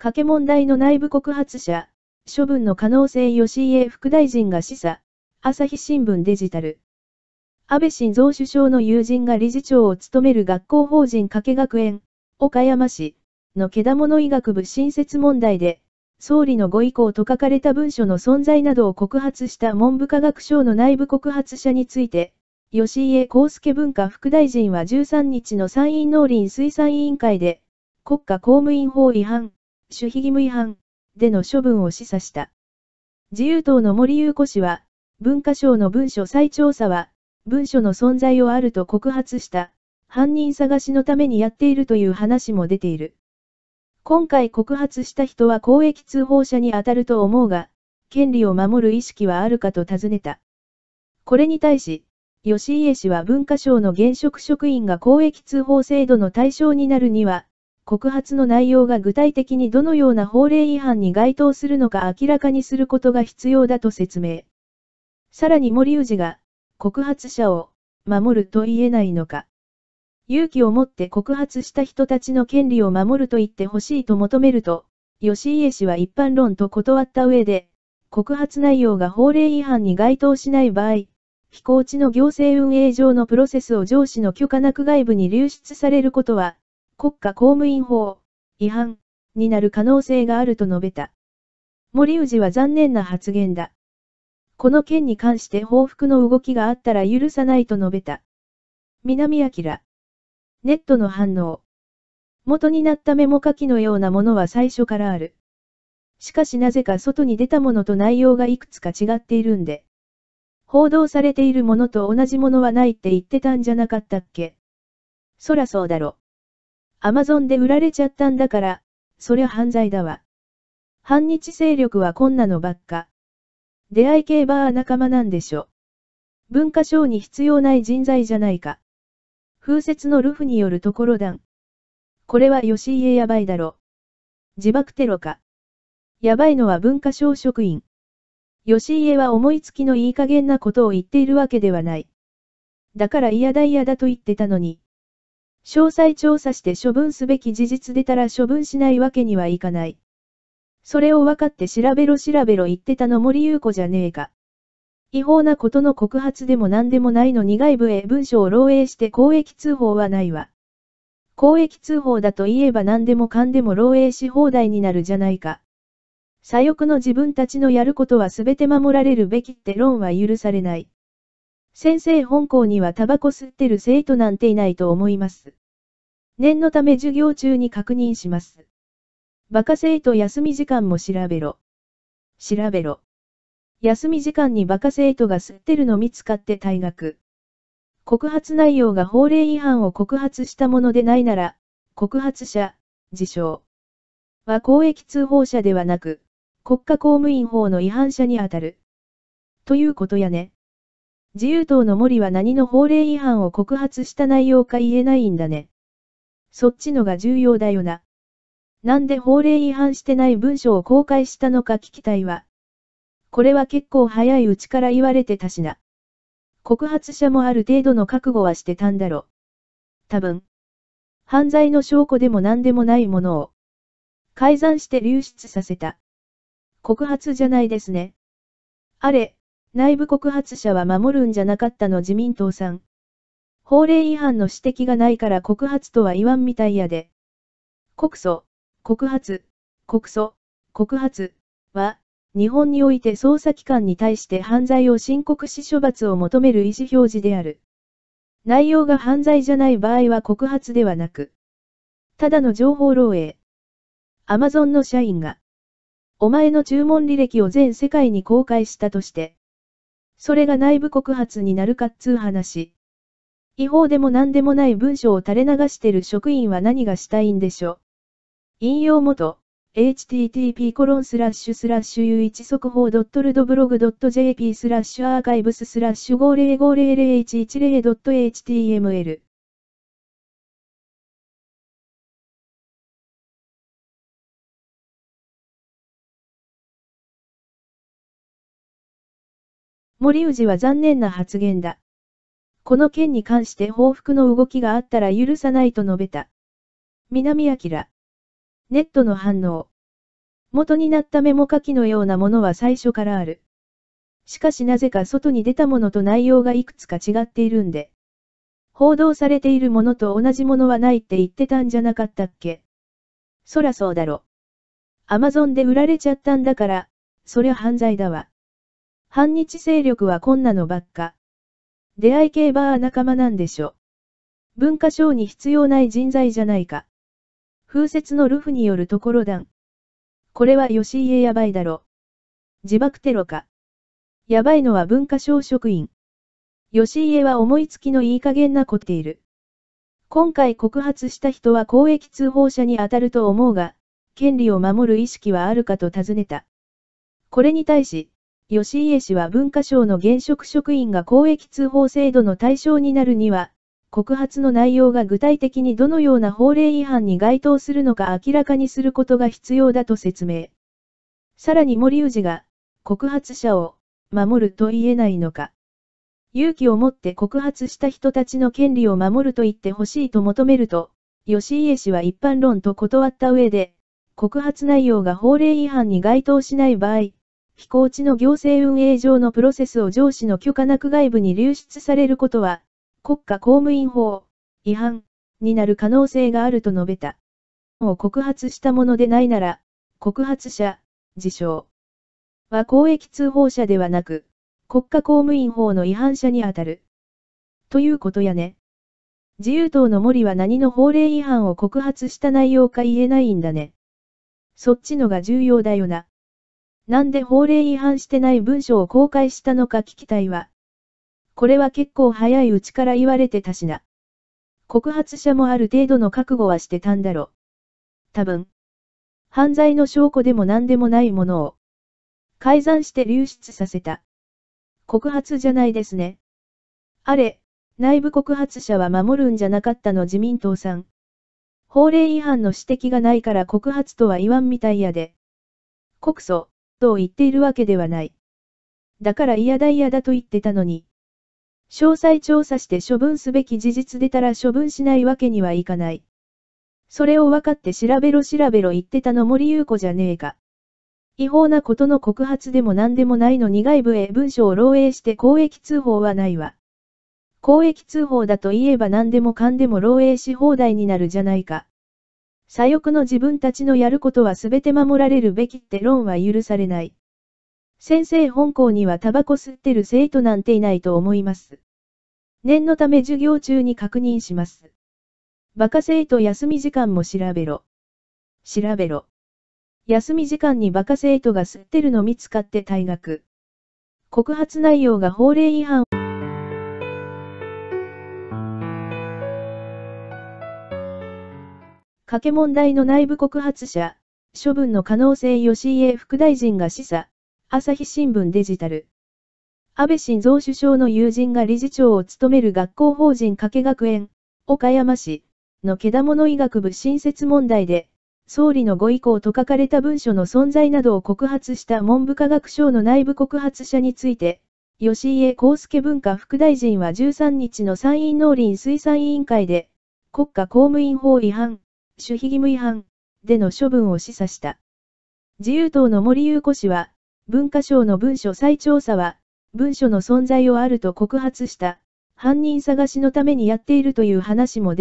賭け問題の内部告発者、処分の可能性吉井副大臣が示唆、朝日新聞デジタル。安倍晋三首相の友人が理事長を務める学校法人賭け学園、岡山市のけだもの医学部新設問題で、総理のご意向と書かれた文書の存在などを告発した文部科学省の内部告発者について、吉家康介文化副大臣は13日の参院農林水産委員会で、国家公務員法違反、守秘義務違反での処分を示唆した。自由党の森裕子氏は、文化省の文書再調査は、文書の存在をあると告発した、犯人探しのためにやっているという話も出ている。今回告発した人は公益通報者に当たると思うが、権利を守る意識はあるかと尋ねた。これに対し、吉家氏は文化省の現職職員が公益通報制度の対象になるには、告発の内容が具体的にどのような法令違反に該当するのか明らかにすることが必要だと説明。さらに森氏が、告発者を、守ると言えないのか。勇気を持って告発した人たちの権利を守ると言ってほしいと求めると、吉家氏は一般論と断った上で、告発内容が法令違反に該当しない場合、飛行地の行政運営上のプロセスを上司の許可なく外部に流出されることは、国家公務員法違反になる可能性があると述べた。森氏は残念な発言だ。この件に関して報復の動きがあったら許さないと述べた。南明。ネットの反応。元になったメモ書きのようなものは最初からある。しかしなぜか外に出たものと内容がいくつか違っているんで。報道されているものと同じものはないって言ってたんじゃなかったっけそらそうだろ。アマゾンで売られちゃったんだから、そりゃ犯罪だわ。反日勢力はこんなのばっか。出会い系バー仲間なんでしょ。文化省に必要ない人材じゃないか。風説のルフによるところだん。これは吉家やばいだろ。自爆テロか。やばいのは文化省職員。吉家は思いつきのいい加減なことを言っているわけではない。だから嫌だ嫌だと言ってたのに、詳細調査して処分すべき事実出たら処分しないわけにはいかない。それを分かって調べろ調べろ言ってたの森優子じゃねえか。違法なことの告発でも何でもないのに外部へ文書を漏洩して公益通報はないわ。公益通報だと言えば何でもかんでも漏洩し放題になるじゃないか。左翼の自分たちのやることは全て守られるべきって論は許されない。先生本校にはタバコ吸ってる生徒なんていないと思います。念のため授業中に確認します。バカ生徒休み時間も調べろ。調べろ。休み時間にバカ生徒が吸ってるの見つかって退学。告発内容が法令違反を告発したものでないなら、告発者、自称は公益通報者ではなく、国家公務員法の違反者にあたる。ということやね。自由党の森は何の法令違反を告発した内容か言えないんだね。そっちのが重要だよな。なんで法令違反してない文書を公開したのか聞きたいわ。これは結構早いうちから言われてたしな。告発者もある程度の覚悟はしてたんだろ。多分。犯罪の証拠でも何でもないものを。改ざんして流出させた。告発じゃないですね。あれ、内部告発者は守るんじゃなかったの自民党さん。法令違反の指摘がないから告発とは言わんみたいやで。告訴、告発、告訴、告発は、日本において捜査機関に対して犯罪を申告し処罰を求める意思表示である。内容が犯罪じゃない場合は告発ではなく、ただの情報漏洩。Amazon の社員が、お前の注文履歴を全世界に公開したとして、それが内部告発になるかっつう話。違法でも何でもない文章を垂れ流してる職員は何がしたいんでしょう。引用元、http コロンスラッシュスラッシュ u 1速報ドットルドブログドット jp スラッシュアーカイブススラッシュ 5050h10.html 森氏は残念な発言だ。この件に関して報復の動きがあったら許さないと述べた。南明。ネットの反応。元になったメモ書きのようなものは最初からある。しかしなぜか外に出たものと内容がいくつか違っているんで。報道されているものと同じものはないって言ってたんじゃなかったっけそらそうだろ。アマゾンで売られちゃったんだから、そりゃ犯罪だわ。反日勢力はこんなのばっか。出会い系バー仲間なんでしょ。文化省に必要ない人材じゃないか。風雪のルフによるところだん。これは吉家やばいだろ。自爆テロか。やばいのは文化省職員。吉家は思いつきのいい加減なこっている。今回告発した人は公益通報者に当たると思うが、権利を守る意識はあるかと尋ねた。これに対し、吉家氏は文化省の現職職員が公益通報制度の対象になるには、告発の内容が具体的にどのような法令違反に該当するのか明らかにすることが必要だと説明。さらに森氏が、告発者を、守ると言えないのか。勇気を持って告発した人たちの権利を守ると言ってほしいと求めると、吉家氏は一般論と断った上で、告発内容が法令違反に該当しない場合、飛行地の行政運営上のプロセスを上司の許可なく外部に流出されることは、国家公務員法違反になる可能性があると述べた。を告発したものでないなら、告発者、自称は公益通報者ではなく、国家公務員法の違反者にあたる。ということやね。自由党の森は何の法令違反を告発した内容か言えないんだね。そっちのが重要だよな。なんで法令違反してない文書を公開したのか聞きたいわ。これは結構早いうちから言われてたしな。告発者もある程度の覚悟はしてたんだろ。多分。犯罪の証拠でも何でもないものを。改ざんして流出させた。告発じゃないですね。あれ、内部告発者は守るんじゃなかったの自民党さん。法令違反の指摘がないから告発とは言わんみたいやで。告訴。と言っているわけではない。だから嫌だ嫌だと言ってたのに。詳細調査して処分すべき事実出たら処分しないわけにはいかない。それを分かって調べろ調べろ言ってたの森優子じゃねえか。違法なことの告発でも何でもないのに外部へ文書を漏洩して公益通報はないわ。公益通報だと言えば何でもかんでも漏洩し放題になるじゃないか。左翼の自分たちのやることは全て守られるべきって論は許されない。先生本校にはタバコ吸ってる生徒なんていないと思います。念のため授業中に確認します。バカ生徒休み時間も調べろ。調べろ。休み時間にバカ生徒が吸ってるの見つかって退学。告発内容が法令違反。賭け問題の内部告発者、処分の可能性吉井副大臣が示唆、朝日新聞デジタル。安倍晋三首相の友人が理事長を務める学校法人加計学園、岡山市のけだもの医学部新設問題で、総理のご意向と書かれた文書の存在などを告発した文部科学省の内部告発者について、吉井康介文化副大臣は13日の参院農林水産委員会で、国家公務員法違反、守秘義務違反での処分を示唆した。自由党の森裕子氏は、文化省の文書再調査は、文書の存在をあると告発した、犯人探しのためにやっているという話も出